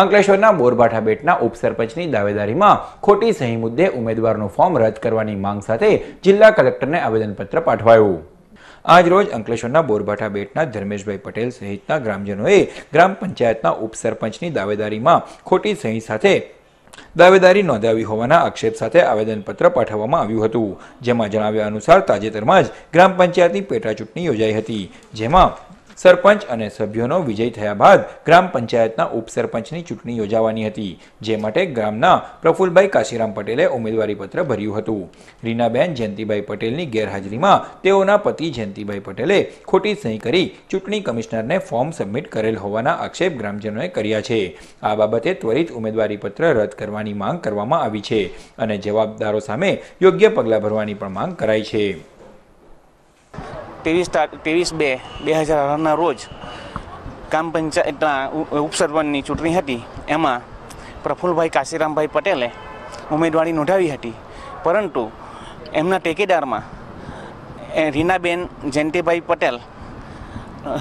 અંકલેશ્વરના બોરબાઠા બેટના ઉપસરપંચની દાવેદારીમાં ખોટી સહી મુદ્દે ઉમેદવારનું ફોર્મ રદ કરવાની માંગ સાથે જિલ્લા કલેક્ટરને આવેદનપત્ર પાઠવાયું આજ રોજ અંકલેશ્વરના બોરબાઠા બેટના ધર્મેશભાઈ પટેલ સહિતના ગ્રામજનોએ ગ્રામ પંચાયતના ઉપસરપંચની દાવેદારીમાં ખોટી સહી સાથે દાવેદારી નોંધાવી હોવાના આક્ષેપ સાથે આવેદનપત્ર પાઠવવામાં આવ્યું હતું જેમાં જણાવ્યા અનુસાર તાજેતરમાં જ ગ્રામ પંચાયતની પેટાચૂંટણી યોજાઈ હતી જેમાં સરપંચ અને સભ્યોનો વિજય થયા બાદ ગ્રામ પંચાયતના ઉપસરપંચની ચૂંટણી યોજાવાની હતી જે માટે ગ્રામના પ્રફુલભાઈ કાશીરામ પટેલે ઉમેદવારીપત્ર ભર્યું હતું રીનાબેન જયંતિભાઈ પટેલની ગેરહાજરીમાં તેઓના પતિ જયંતિભાઈ પટેલે ખોટી સહી કરી ચૂંટણી કમિશનરને ફોર્મ સબમિટ કરેલ હોવાના આક્ષેપ ગ્રામજનોએ કર્યા છે આ બાબતે ત્વરિત ઉમેદવારીપત્ર રદ કરવાની માંગ કરવામાં આવી છે અને જવાબદારો સામે યોગ્ય પગલાં ભરવાની પણ માંગ કરાઈ છે ત્રેવીસ ત્રેવીસ બે બે હજાર અઢારના રોજ ગ્રામ પંચાયતના ઉપસરપંચની ચૂંટણી હતી એમાં પ્રફુલભાઈ કાશીરામભાઈ પટેલે ઉમેદવારી નોંધાવી હતી પરંતુ એમના ટેકેદારમાં રીનાબેન જયંતિભાઈ પટેલ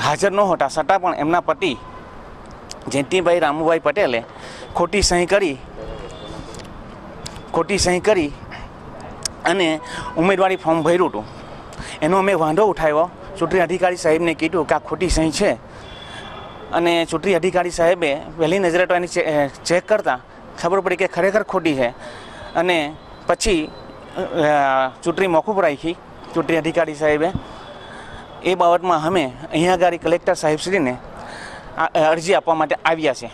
હાજર નહોતા છતાં પણ એમના પતિ જયંતિભાઈ રામુભાઈ પટેલે ખોટી સહી કરી ખોટી સહી કરી અને ઉમેદવારી ફોર્મ ભર્યું હતું એનો અમે વાંધો ઉઠાવ્યો ચૂંટણી અધિકારી સાહેબને કીધું કે આ ખોટી સહી છે અને ચૂંટણી અધિકારી સાહેબે વહેલી નજરે તો એની ચેક કરતાં ખબર પડી કે ખરેખર ખોટી છે અને પછી ચૂંટણી મોકૂફ રાખી ચૂંટણી અધિકારી સાહેબે એ બાબતમાં અમે અહીંયા આગળ કલેક્ટર સાહેબ સાહેબશ્રીને અરજી આપવા માટે આવ્યા છે